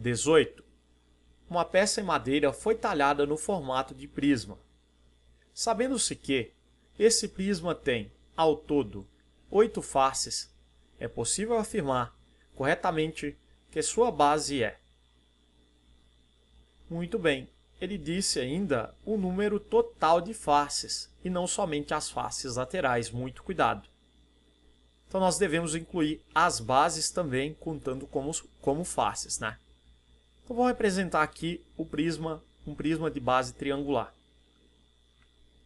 18. Uma peça em madeira foi talhada no formato de prisma. Sabendo-se que esse prisma tem, ao todo, oito faces, é possível afirmar corretamente que sua base é. Muito bem, ele disse ainda o número total de faces e não somente as faces laterais, muito cuidado. Então nós devemos incluir as bases também contando como, como faces, né? vou representar aqui o prisma, um prisma de base triangular.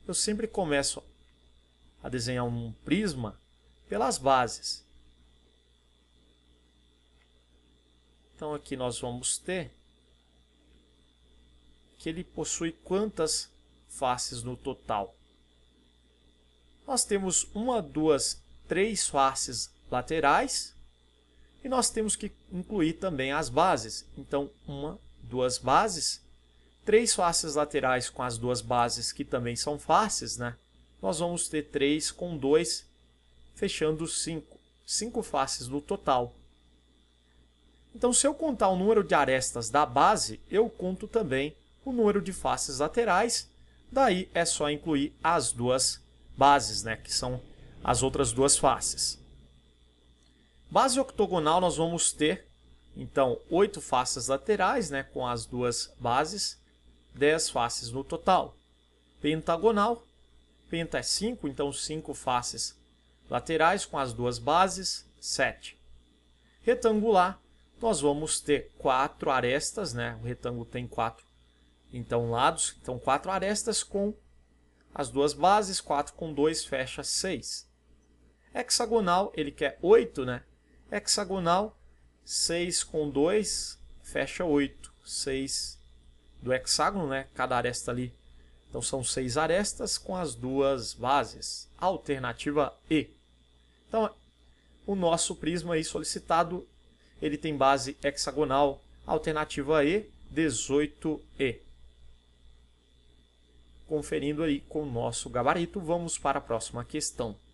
Eu sempre começo a desenhar um prisma pelas bases. Então aqui nós vamos ter que ele possui quantas faces no total? Nós temos uma, duas, três faces laterais e nós temos que incluir também as bases. Então, uma, duas bases, três faces laterais com as duas bases que também são faces, né? Nós vamos ter três com dois, fechando cinco. Cinco faces no total. Então, se eu contar o número de arestas da base, eu conto também o número de faces laterais. Daí é só incluir as duas bases, né, que são as outras duas faces. Base octogonal nós vamos ter, então, oito faces laterais, né, com as duas bases, 10 faces no total. Pentagonal, penta é 5, então 5 faces laterais com as duas bases, 7. Retangular, nós vamos ter quatro arestas, né? O retângulo tem quatro então lados, então quatro arestas com as duas bases, 4 com 2 fecha 6. Hexagonal, ele quer 8, né? Hexagonal, 6 com 2, fecha 8. 6 do hexágono, né? Cada aresta ali. Então são seis arestas com as duas bases. Alternativa E. Então, o nosso prisma aí solicitado, ele tem base hexagonal. Alternativa E, 18E. Conferindo aí com o nosso gabarito, vamos para a próxima questão.